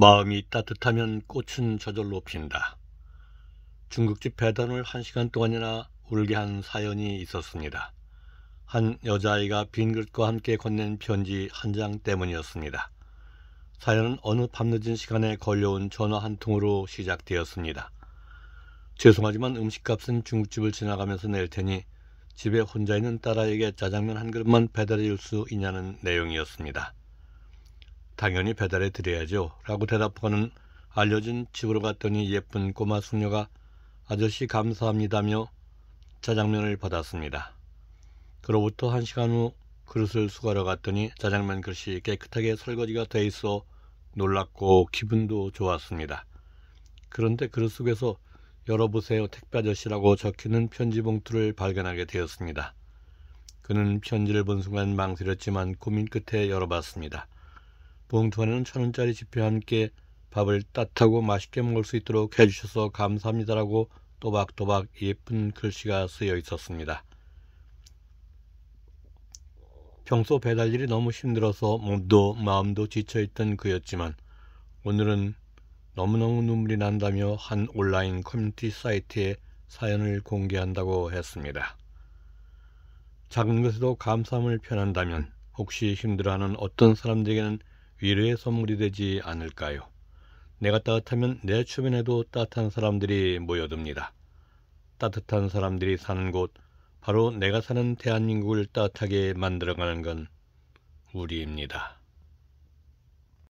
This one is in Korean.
마음이 따뜻하면 꽃은 저절로 핀다. 중국집 배단을 한 시간 동안이나 울게 한 사연이 있었습니다. 한 여자아이가 빈 글과 함께 건넨 편지 한 장 때문이었습니다. 사연은 어느 밤늦은 시간에 걸려온 전화 한 통으로 시작되었습니다. 죄송하지만 음식값은 중국집을 지나가면서 낼 테니 집에 혼자 있는 딸아이에게 짜장면 한 그릇만 배달해 줄 수 있냐는 내용이었습니다. 당연히 배달해 드려야죠. 라고 대답하는 알려진 집으로 갔더니 예쁜 꼬마 숙녀가 아저씨 감사합니다며 짜장면을 받았습니다. 그로부터 한 시간 후 그릇을 수거하러 갔더니 짜장면 글씨 깨끗하게 설거지가 돼 있어 놀랐고 기분도 좋았습니다. 그런데 그릇 속에서 열어보세요 택배 아저씨라고 적히는 편지 봉투를 발견하게 되었습니다. 그는 편지를 본 순간 망설였지만 고민 끝에 열어봤습니다. 봉투안에는 천원짜리 지폐와 함께 밥을 따뜻하고 맛있게 먹을 수 있도록 해주셔서 감사합니다라고 또박또박 예쁜 글씨가 쓰여 있었습니다. 평소 배달일이 너무 힘들어서 몸도 마음도 지쳐있던 그였지만 오늘은 너무너무 눈물이 난다며 한 온라인 커뮤니티 사이트에 사연을 공개한다고 했습니다. 작은 것에도 감사함을 표현한다면 혹시 힘들어하는 어떤 사람들에게는 위로의 선물이 되지 않을까요? 내가 따뜻하면 내 주변에도 따뜻한 사람들이 모여듭니다. 따뜻한 사람들이 사는 곳, 바로 내가 사는 대한민국을 따뜻하게 만들어가는 건 우리입니다.